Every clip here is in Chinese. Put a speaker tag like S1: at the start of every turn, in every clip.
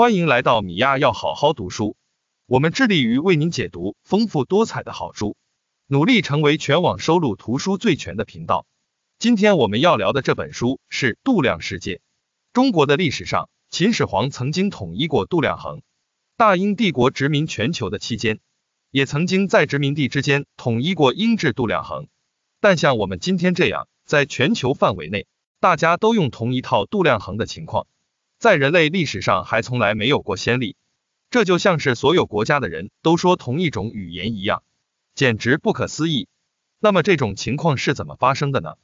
S1: 欢迎来到米娅要好好读书。我们致力于为您解读丰富多彩的好书，努力成为全网收录图书最全的频道。今天我们要聊的这本书是《度量世界》。中国的历史上，秦始皇曾经统一过度量衡；大英帝国殖民全球的期间，也曾经在殖民地之间统一过英制度量衡。但像我们今天这样，在全球范围内，大家都用同一套度量衡的情况。在人类历史上还从来没有过先例，这就像是所有国家的人都说同一种语言一样，简直不可思议。那么这种情况是怎么发生的呢？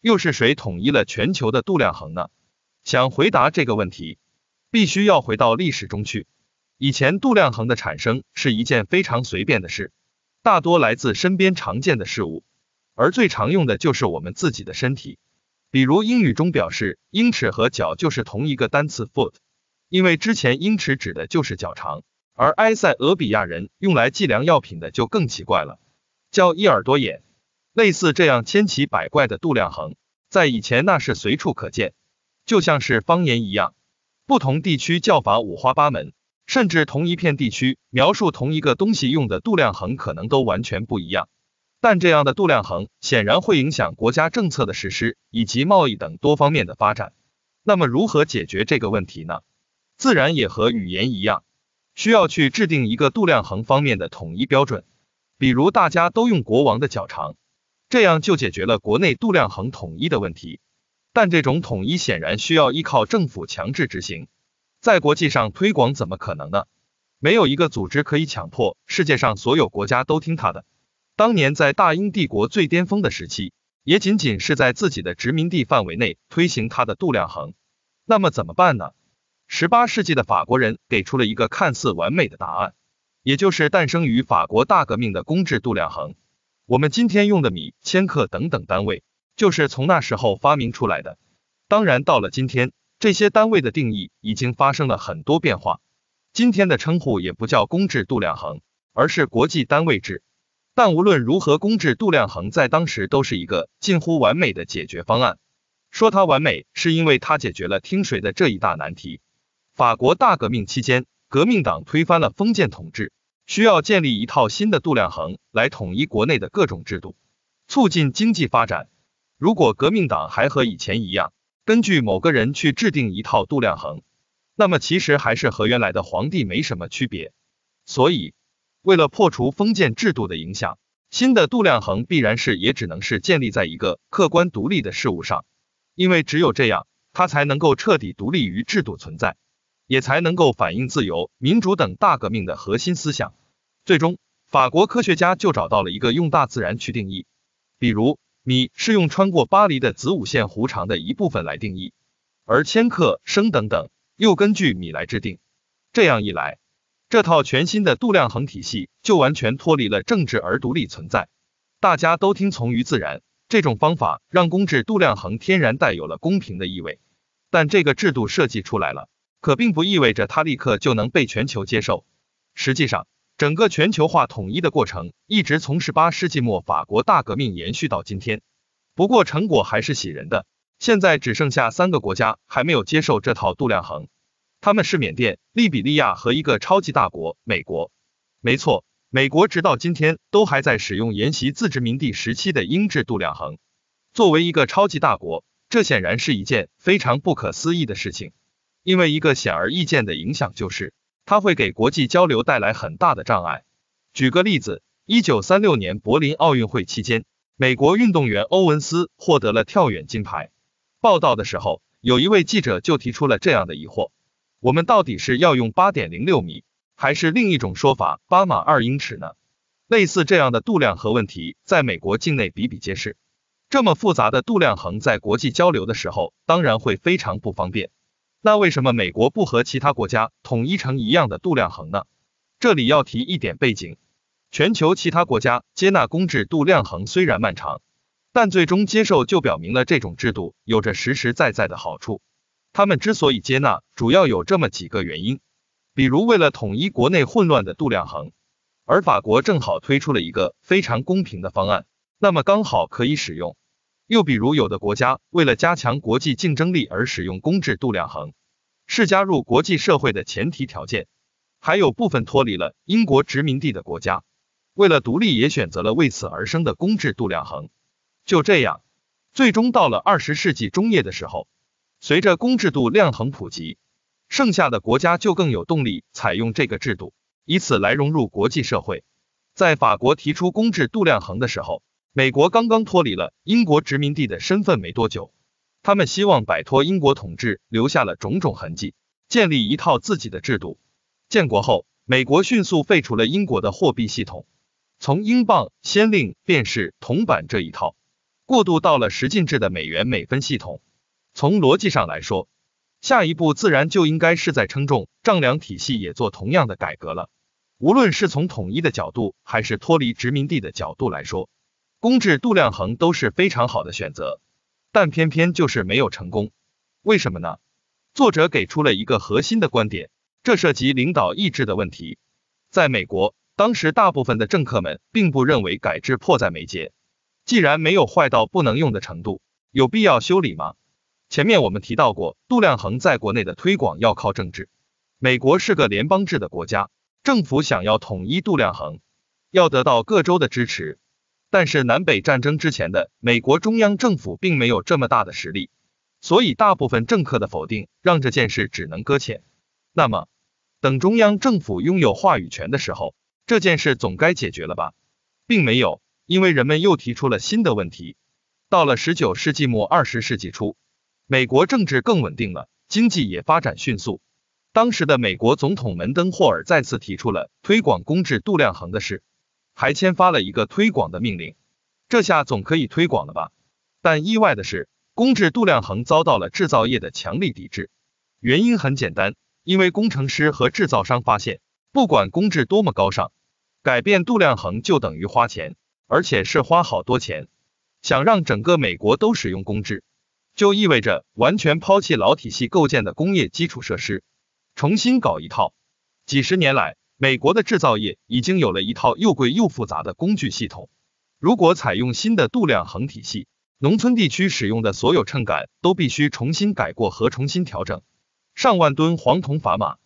S1: 又是谁统一了全球的度量衡呢？想回答这个问题，必须要回到历史中去。以前度量衡的产生是一件非常随便的事，大多来自身边常见的事物，而最常用的就是我们自己的身体。比如英语中表示英尺和脚就是同一个单词 foot，因为之前英尺指的就是脚长。而埃塞俄比亚人用来计量药品的就更奇怪了，叫伊尔多眼。类似这样千奇百怪的度量衡，在以前那是随处可见，就像是方言一样，不同地区叫法五花八门，甚至同一片地区描述同一个东西用的度量衡可能都完全不一样。但这样的度量衡显然会影响国家政策的实施以及贸易等多方面的发展。那么如何解决这个问题呢？自然也和语言一样，需要去制定一个度量衡方面的统一标准，比如大家都用国王的脚长，这样就解决了国内度量衡统一的问题。但这种统一显然需要依靠政府强制执行，在国际上推广怎么可能呢？没有一个组织可以强迫世界上所有国家都听他的。当年在大英帝国最巅峰的时期，也仅仅是在自己的殖民地范围内推行他的度量衡。那么怎么办呢？十八世纪的法国人给出了一个看似完美的答案，也就是诞生于法国大革命的公制度量衡。我们今天用的米、千克等等单位，就是从那时候发明出来的。当然，到了今天，这些单位的定义已经发生了很多变化，今天的称呼也不叫公制度量衡，而是国际单位制。但无论如何，公制度量衡在当时都是一个近乎完美的解决方案。说它完美，是因为它解决了听谁的这一大难题。法国大革命期间，革命党推翻了封建统治，需要建立一套新的度量衡来统一国内的各种制度，促进经济发展。如果革命党还和以前一样，根据某个人去制定一套度量衡，那么其实还是和原来的皇帝没什么区别。所以，为了破除封建制度的影响，新的度量衡必然是也只能是建立在一个客观独立的事物上，因为只有这样，它才能够彻底独立于制度存在，也才能够反映自由、民主等大革命的核心思想。最终，法国科学家就找到了一个用大自然去定义，比如米是用穿过巴黎的子午线弧长的一部分来定义，而千克、升等等又根据米来制定。这样一来，这套全新的度量衡体系就完全脱离了政治而独立存在，大家都听从于自然。这种方法让公制度量衡天然带有了公平的意味。但这个制度设计出来了，可并不意味着它立刻就能被全球接受。实际上，整个全球化统一的过程一直从十八世纪末法国大革命延续到今天。不过成果还是喜人的，现在只剩下三个国家还没有接受这套度量衡。他们是缅甸、利比利亚和一个超级大国美国。没错，美国直到今天都还在使用沿袭自殖民地时期的英制度量衡。作为一个超级大国，这显然是一件非常不可思议的事情，因为一个显而易见的影响就是，它会给国际交流带来很大的障碍。举个例子，一九三六年柏林奥运会期间，美国运动员欧文斯获得了跳远金牌。报道的时候，有一位记者就提出了这样的疑惑。我们到底是要用八点零六米，还是另一种说法八码二英尺呢？类似这样的度量衡问题，在美国境内比比皆是。这么复杂的度量衡，在国际交流的时候，当然会非常不方便。那为什么美国不和其他国家统一成一样的度量衡呢？这里要提一点背景：全球其他国家接纳公制度量衡虽然漫长，但最终接受就表明了这种制度有着实实在在的好处。他们之所以接纳，主要有这么几个原因，比如为了统一国内混乱的度量衡，而法国正好推出了一个非常公平的方案，那么刚好可以使用；又比如有的国家为了加强国际竞争力而使用公制度量衡，是加入国际社会的前提条件；还有部分脱离了英国殖民地的国家，为了独立也选择了为此而生的公制度量衡。就这样，最终到了二十世纪中叶的时候。随着公制度量衡普及，剩下的国家就更有动力采用这个制度，以此来融入国际社会。在法国提出公制度量衡的时候，美国刚刚脱离了英国殖民地的身份没多久，他们希望摆脱英国统治，留下了种种痕迹，建立一套自己的制度。建国后，美国迅速废除了英国的货币系统，从英镑、先令便是铜板这一套，过渡到了十进制的美元美分系统。从逻辑上来说，下一步自然就应该是在称重、丈量体系也做同样的改革了。无论是从统一的角度，还是脱离殖民地的角度来说，公制度量衡都是非常好的选择，但偏偏就是没有成功。为什么呢？作者给出了一个核心的观点，这涉及领导意志的问题。在美国，当时大部分的政客们并不认为改制迫在眉睫。既然没有坏到不能用的程度，有必要修理吗？前面我们提到过，度量衡在国内的推广要靠政治。美国是个联邦制的国家，政府想要统一度量衡，要得到各州的支持。但是南北战争之前的美国中央政府并没有这么大的实力，所以大部分政客的否定让这件事只能搁浅。那么，等中央政府拥有话语权的时候，这件事总该解决了吧？并没有，因为人们又提出了新的问题。到了十九世纪末二十世纪初。美国政治更稳定了，经济也发展迅速。当时的美国总统门登霍尔再次提出了推广公制度量衡的事，还签发了一个推广的命令。这下总可以推广了吧？但意外的是，公制度量衡遭到了制造业的强力抵制。原因很简单，因为工程师和制造商发现，不管公制多么高尚，改变度量衡就等于花钱，而且是花好多钱。想让整个美国都使用公制。就意味着完全抛弃老体系构建的工业基础设施，重新搞一套。几十年来，美国的制造业已经有了一套又贵又复杂的工具系统。如果采用新的度量衡体系，农村地区使用的所有秤杆都必须重新改过和重新调整，上万吨黄铜砝码、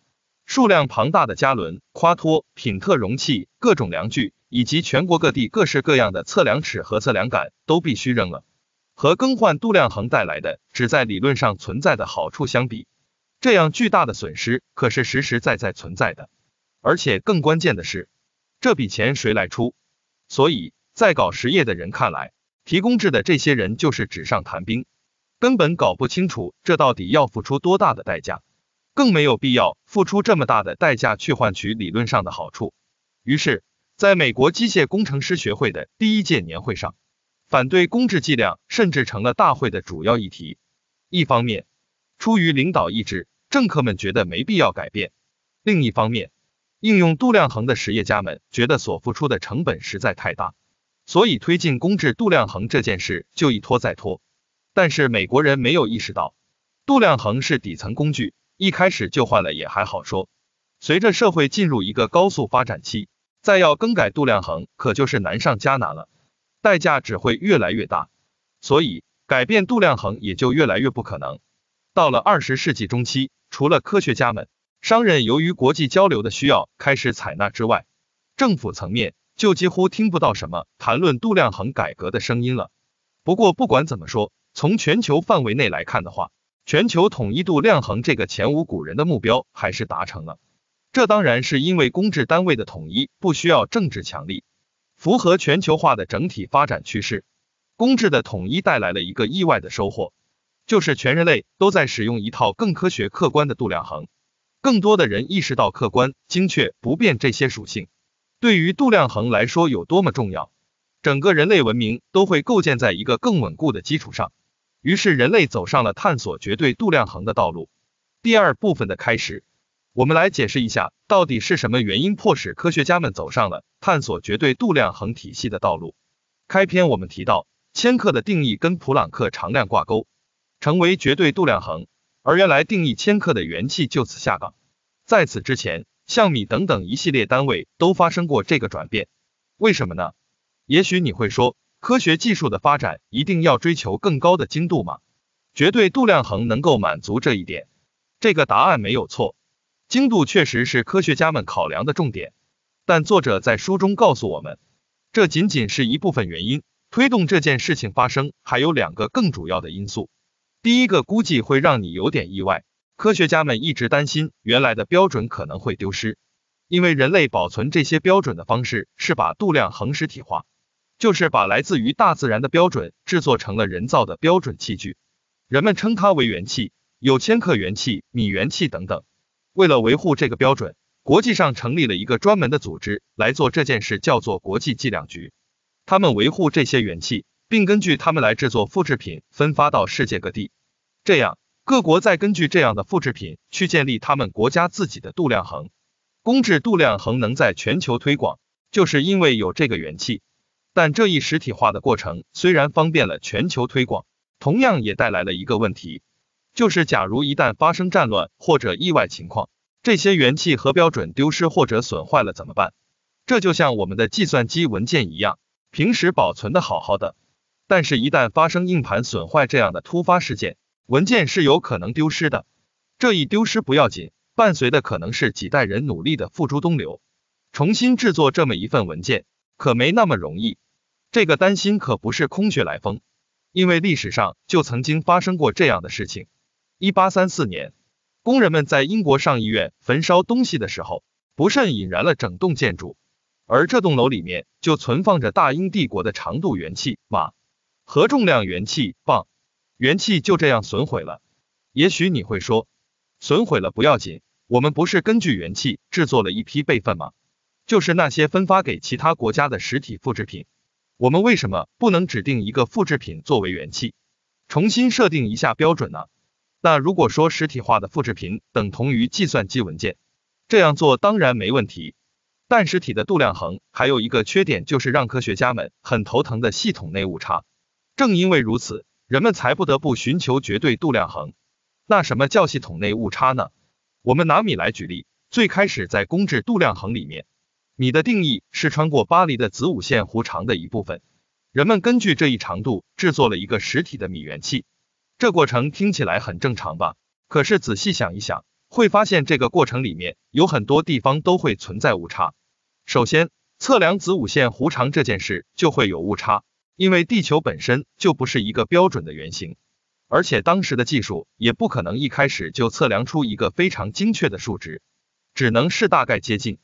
S1: 数量庞大的加仑、夸托、品特容器、各种量具，以及全国各地各式各样的测量尺和测量杆都必须扔了。和更换度量衡带来的只在理论上存在的好处相比，这样巨大的损失可是实实在在存在的。而且更关键的是，这笔钱谁来出？所以在搞实业的人看来，提供制的这些人就是纸上谈兵，根本搞不清楚这到底要付出多大的代价，更没有必要付出这么大的代价去换取理论上的好处。于是，在美国机械工程师学会的第一届年会上。反对公制计量甚至成了大会的主要议题。一方面，出于领导意志，政客们觉得没必要改变；另一方面，应用度量衡的实业家们觉得所付出的成本实在太大，所以推进公制度量衡这件事就一拖再拖。但是美国人没有意识到，度量衡是底层工具，一开始就换了也还好说。随着社会进入一个高速发展期，再要更改度量衡可就是难上加难了。代价只会越来越大，所以改变度量衡也就越来越不可能。到了二十世纪中期，除了科学家们、商人由于国际交流的需要开始采纳之外，政府层面就几乎听不到什么谈论度量衡改革的声音了。不过不管怎么说，从全球范围内来看的话，全球统一度量衡这个前无古人的目标还是达成了。这当然是因为公制单位的统一不需要政治强力。符合全球化的整体发展趋势，公制的统一带来了一个意外的收获，就是全人类都在使用一套更科学、客观的度量衡。更多的人意识到客观、精确、不变这些属性对于度量衡来说有多么重要，整个人类文明都会构建在一个更稳固的基础上。于是，人类走上了探索绝对度量衡的道路。第二部分的开始。我们来解释一下，到底是什么原因迫使科学家们走上了探索绝对度量衡体系的道路？开篇我们提到，千克的定义跟普朗克常量挂钩，成为绝对度量衡，而原来定义千克的元气就此下岗。在此之前，像米等等一系列单位都发生过这个转变。为什么呢？也许你会说，科学技术的发展一定要追求更高的精度吗？绝对度量衡能够满足这一点，这个答案没有错。精度确实是科学家们考量的重点，但作者在书中告诉我们，这仅仅是一部分原因。推动这件事情发生还有两个更主要的因素。第一个估计会让你有点意外，科学家们一直担心原来的标准可能会丢失，因为人类保存这些标准的方式是把度量衡实体化，就是把来自于大自然的标准制作成了人造的标准器具，人们称它为元器，有千克元器、米元器等等。为了维护这个标准，国际上成立了一个专门的组织来做这件事，叫做国际计量局。他们维护这些元器，并根据他们来制作复制品，分发到世界各地。这样，各国再根据这样的复制品去建立他们国家自己的度量衡。公制度量衡能在全球推广，就是因为有这个元器。但这一实体化的过程虽然方便了全球推广，同样也带来了一个问题。就是，假如一旦发生战乱或者意外情况，这些元气和标准丢失或者损坏了怎么办？这就像我们的计算机文件一样，平时保存的好好的，但是一旦发生硬盘损坏这样的突发事件，文件是有可能丢失的。这一丢失不要紧，伴随的可能是几代人努力的付诸东流。重新制作这么一份文件，可没那么容易。这个担心可不是空穴来风，因为历史上就曾经发生过这样的事情。一八三四年，工人们在英国上议院焚烧东西的时候，不慎引燃了整栋建筑，而这栋楼里面就存放着大英帝国的长度元气码和重量元气棒，元气就这样损毁了。也许你会说，损毁了不要紧，我们不是根据元气制作了一批备份吗？就是那些分发给其他国家的实体复制品，我们为什么不能指定一个复制品作为元气，重新设定一下标准呢？那如果说实体化的复制品等同于计算机文件，这样做当然没问题。但实体的度量衡还有一个缺点，就是让科学家们很头疼的系统内误差。正因为如此，人们才不得不寻求绝对度量衡。那什么叫系统内误差呢？我们拿米来举例，最开始在公制度量衡里面，米的定义是穿过巴黎的子午线弧长的一部分。人们根据这一长度制作了一个实体的米元器。这过程听起来很正常吧？可是仔细想一想，会发现这个过程里面有很多地方都会存在误差。首先，测量子午线弧长这件事就会有误差，因为地球本身就不是一个标准的圆形，而且当时的技术也不可能一开始就测量出一个非常精确的数值，只能是大概接近。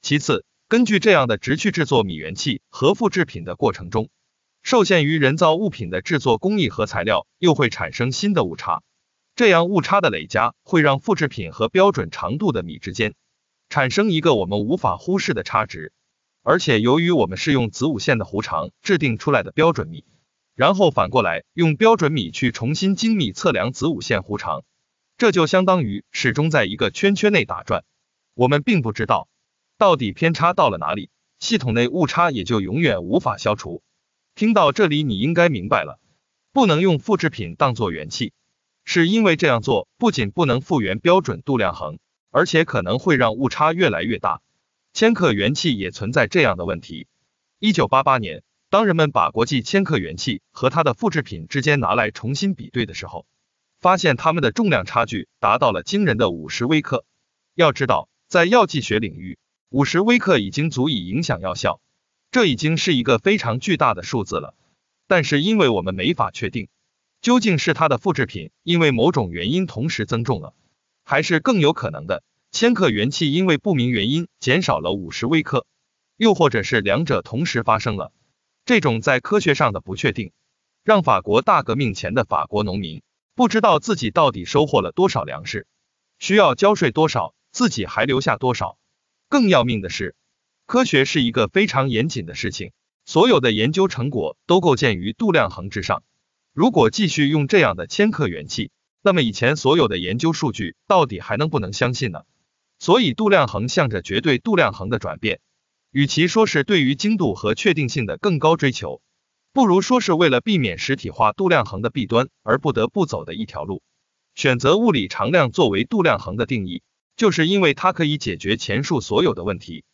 S1: 其次，根据这样的直去制作米元器和复制品的过程中，受限于人造物品的制作工艺和材料，又会产生新的误差。这样误差的累加会让复制品和标准长度的米之间产生一个我们无法忽视的差值。而且，由于我们是用子午线的弧长制定出来的标准米，然后反过来用标准米去重新精密测量子午线弧长，这就相当于始终在一个圈圈内打转。我们并不知道到底偏差到了哪里，系统内误差也就永远无法消除。听到这里，你应该明白了，不能用复制品当做元气，是因为这样做不仅不能复原标准度量衡，而且可能会让误差越来越大。千克元气也存在这样的问题。一九八八年，当人们把国际千克元气和它的复制品之间拿来重新比对的时候，发现它们的重量差距达到了惊人的五十微克。要知道，在药剂学领域，五十微克已经足以影响药效。这已经是一个非常巨大的数字了，但是因为我们没法确定究竟是它的复制品因为某种原因同时增重了，还是更有可能的千克元气因为不明原因减少了五十微克，又或者是两者同时发生了。这种在科学上的不确定，让法国大革命前的法国农民不知道自己到底收获了多少粮食，需要交税多少，自己还留下多少。更要命的是。科学是一个非常严谨的事情，所有的研究成果都构建于度量衡之上。如果继续用这样的千克元器，那么以前所有的研究数据到底还能不能相信呢？所以度量衡向着绝对度量衡的转变，与其说是对于精度和确定性的更高追求，不如说是为了避免实体化度量衡的弊端而不得不走的一条路。选择物理常量作为度量衡的定义，就是因为它可以解决前述所有的问题。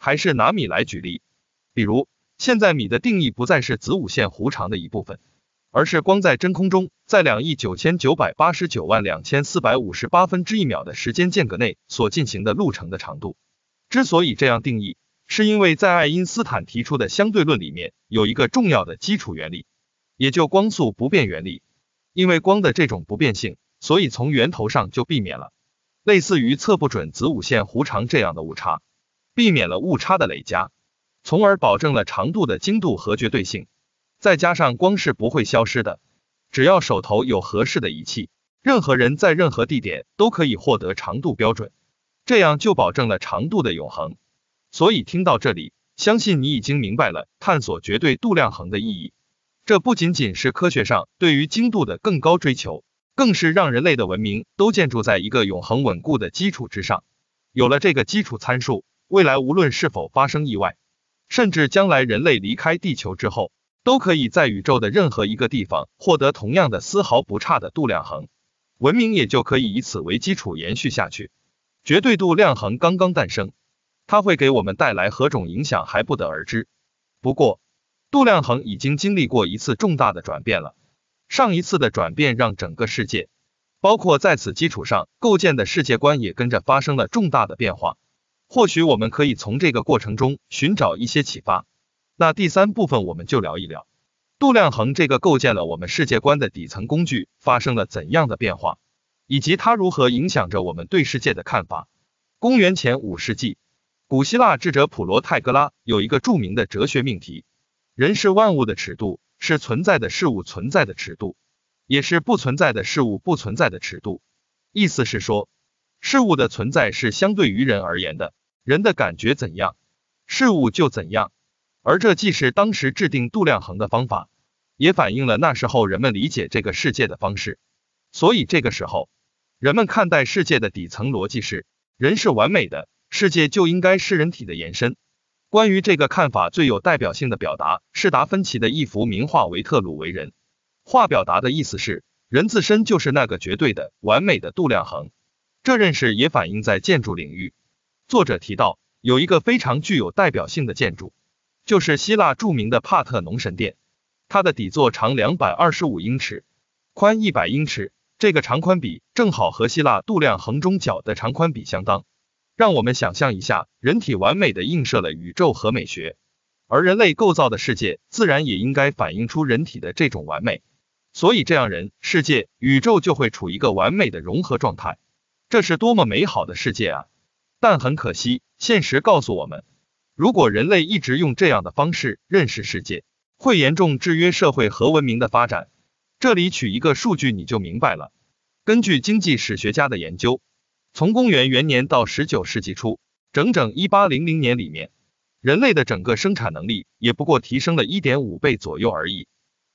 S1: 还是拿米来举例，比如现在米的定义不再是子午线弧长的一部分，而是光在真空中在两亿九千九百八十九万两千四百五十八分之一秒的时间间隔内所进行的路程的长度。之所以这样定义，是因为在爱因斯坦提出的相对论里面有一个重要的基础原理，也就光速不变原理。因为光的这种不变性，所以从源头上就避免了类似于测不准子午线弧长这样的误差。避免了误差的累加，从而保证了长度的精度和绝对性。再加上光是不会消失的，只要手头有合适的仪器，任何人在任何地点都可以获得长度标准，这样就保证了长度的永恒。所以，听到这里，相信你已经明白了探索绝对度量衡的意义。这不仅仅是科学上对于精度的更高追求，更是让人类的文明都建筑在一个永恒稳固的基础之上。有了这个基础参数。未来无论是否发生意外，甚至将来人类离开地球之后，都可以在宇宙的任何一个地方获得同样的丝毫不差的度量衡，文明也就可以以此为基础延续下去。绝对度量衡刚刚诞生，它会给我们带来何种影响还不得而知。不过，度量衡已经经历过一次重大的转变了。上一次的转变让整个世界，包括在此基础上构建的世界观也跟着发生了重大的变化。或许我们可以从这个过程中寻找一些启发。那第三部分，我们就聊一聊度量衡这个构建了我们世界观的底层工具发生了怎样的变化，以及它如何影响着我们对世界的看法。公元前五世纪，古希腊智者普罗泰戈拉有一个著名的哲学命题：人是万物的尺度，是存在的事物存在的尺度，也是不存在的事物不存在的尺度。意思是说，事物的存在是相对于人而言的。人的感觉怎样，事物就怎样，而这既是当时制定度量衡的方法，也反映了那时候人们理解这个世界的方式。所以这个时候，人们看待世界的底层逻辑是：人是完美的，世界就应该是人体的延伸。关于这个看法最有代表性的表达是达芬奇的一幅名画《维特鲁维人》，画表达的意思是人自身就是那个绝对的完美的度量衡。这认识也反映在建筑领域。作者提到，有一个非常具有代表性的建筑，就是希腊著名的帕特农神殿。它的底座长两百二十五英尺，宽一百英尺，这个长宽比正好和希腊度量衡中角的长宽比相当。让我们想象一下，人体完美的映射了宇宙和美学，而人类构造的世界自然也应该反映出人体的这种完美。所以，这样人、世界、宇宙就会处一个完美的融合状态。这是多么美好的世界啊！但很可惜，现实告诉我们，如果人类一直用这样的方式认识世界，会严重制约社会和文明的发展。这里取一个数据你就明白了。根据经济史学家的研究，从公元元年到十九世纪初，整整一八零零年里面，人类的整个生产能力也不过提升了一点五倍左右而已。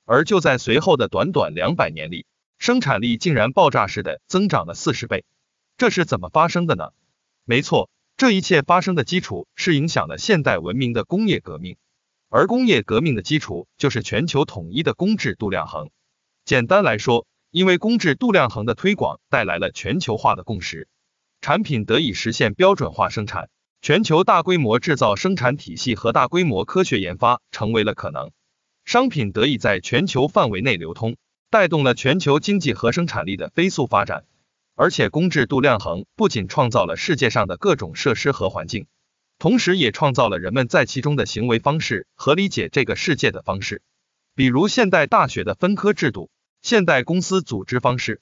S1: 而就在随后的短短两百年里，生产力竟然爆炸式的增长了四十倍，这是怎么发生的呢？没错，这一切发生的基础是影响了现代文明的工业革命，而工业革命的基础就是全球统一的公制度量衡。简单来说，因为公制度量衡的推广带来了全球化的共识，产品得以实现标准化生产，全球大规模制造生产体系和大规模科学研发成为了可能，商品得以在全球范围内流通，带动了全球经济和生产力的飞速发展。而且，公制度量衡不仅创造了世界上的各种设施和环境，同时也创造了人们在其中的行为方式和理解这个世界的方式。比如，现代大学的分科制度、现代公司组织方式，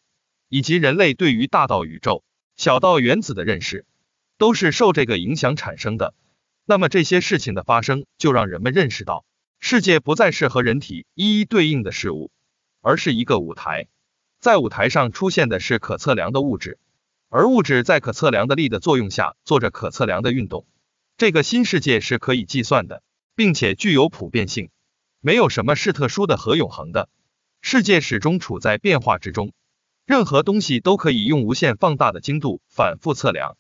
S1: 以及人类对于大到宇宙、小到原子的认识，都是受这个影响产生的。那么，这些事情的发生，就让人们认识到，世界不再是和人体一一对应的事物，而是一个舞台。在舞台上出现的是可测量的物质，而物质在可测量的力的作用下做着可测量的运动。这个新世界是可以计算的，并且具有普遍性，没有什么是特殊的和永恒的。世界始终处在变化之中，任何东西都可以用无限放大的精度反复测量。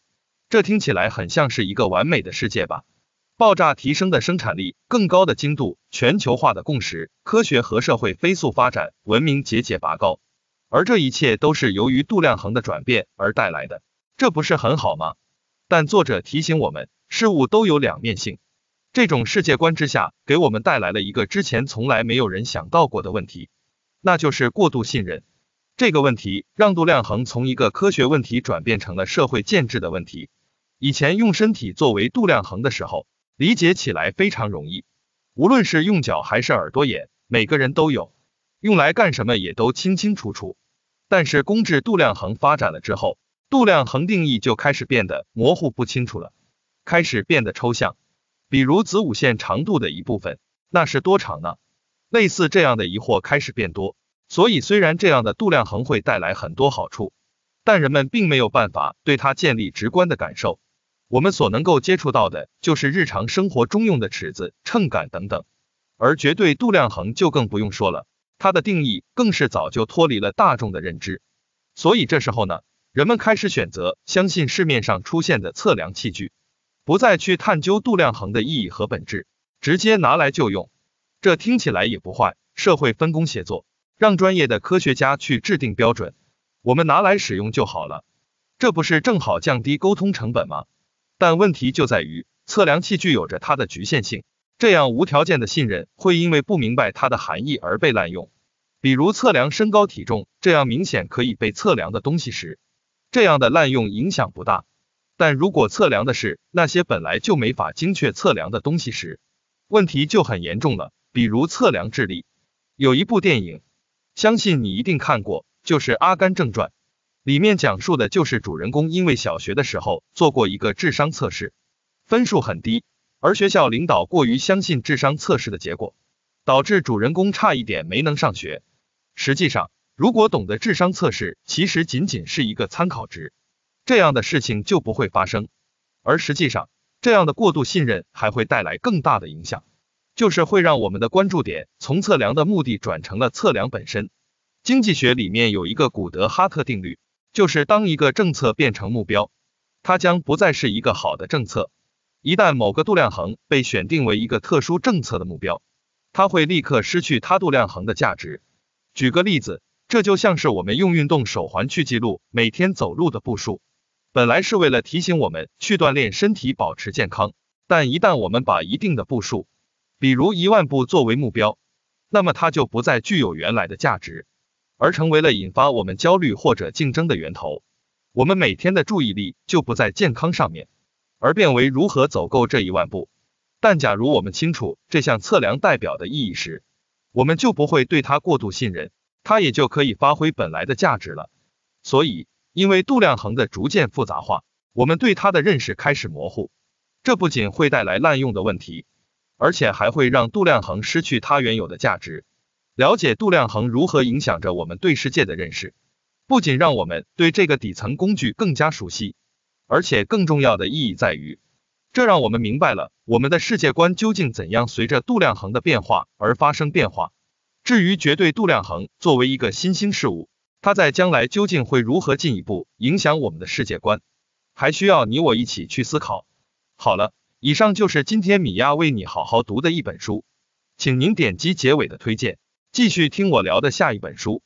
S1: 这听起来很像是一个完美的世界吧？爆炸提升的生产力，更高的精度，全球化的共识，科学和社会飞速发展，文明节节拔高。而这一切都是由于度量衡的转变而带来的，这不是很好吗？但作者提醒我们，事物都有两面性。这种世界观之下，给我们带来了一个之前从来没有人想到过的问题，那就是过度信任。这个问题让度量衡从一个科学问题转变成了社会建制的问题。以前用身体作为度量衡的时候，理解起来非常容易，无论是用脚还是耳朵眼，每个人都有，用来干什么也都清清楚楚。但是公制度量衡发展了之后，度量衡定义就开始变得模糊不清楚了，开始变得抽象。比如子午线长度的一部分，那是多长呢？类似这样的疑惑开始变多。所以虽然这样的度量衡会带来很多好处，但人们并没有办法对它建立直观的感受。我们所能够接触到的就是日常生活中用的尺子、秤杆等等，而绝对度量衡就更不用说了。它的定义更是早就脱离了大众的认知，所以这时候呢，人们开始选择相信市面上出现的测量器具，不再去探究度量衡的意义和本质，直接拿来就用。这听起来也不坏，社会分工协作，让专业的科学家去制定标准，我们拿来使用就好了，这不是正好降低沟通成本吗？但问题就在于测量器具有着它的局限性，这样无条件的信任会因为不明白它的含义而被滥用。比如测量身高、体重这样明显可以被测量的东西时，这样的滥用影响不大；但如果测量的是那些本来就没法精确测量的东西时，问题就很严重了。比如测量智力，有一部电影，相信你一定看过，就是《阿甘正传》，里面讲述的就是主人公因为小学的时候做过一个智商测试，分数很低，而学校领导过于相信智商测试的结果，导致主人公差一点没能上学。实际上，如果懂得智商测试其实仅仅是一个参考值，这样的事情就不会发生。而实际上，这样的过度信任还会带来更大的影响，就是会让我们的关注点从测量的目的转成了测量本身。经济学里面有一个古德哈特定律，就是当一个政策变成目标，它将不再是一个好的政策。一旦某个度量衡被选定为一个特殊政策的目标，它会立刻失去它度量衡的价值。举个例子，这就像是我们用运动手环去记录每天走路的步数，本来是为了提醒我们去锻炼身体、保持健康。但一旦我们把一定的步数，比如一万步作为目标，那么它就不再具有原来的价值，而成为了引发我们焦虑或者竞争的源头。我们每天的注意力就不在健康上面，而变为如何走够这一万步。但假如我们清楚这项测量代表的意义时，我们就不会对它过度信任，它也就可以发挥本来的价值了。所以，因为度量衡的逐渐复杂化，我们对它的认识开始模糊。这不仅会带来滥用的问题，而且还会让度量衡失去它原有的价值。了解度量衡如何影响着我们对世界的认识，不仅让我们对这个底层工具更加熟悉，而且更重要的意义在于。这让我们明白了，我们的世界观究竟怎样随着度量衡的变化而发生变化。至于绝对度量衡作为一个新兴事物，它在将来究竟会如何进一步影响我们的世界观，还需要你我一起去思考。好了，以上就是今天米娅为你好好读的一本书，请您点击结尾的推荐，继续听我聊的下一本书。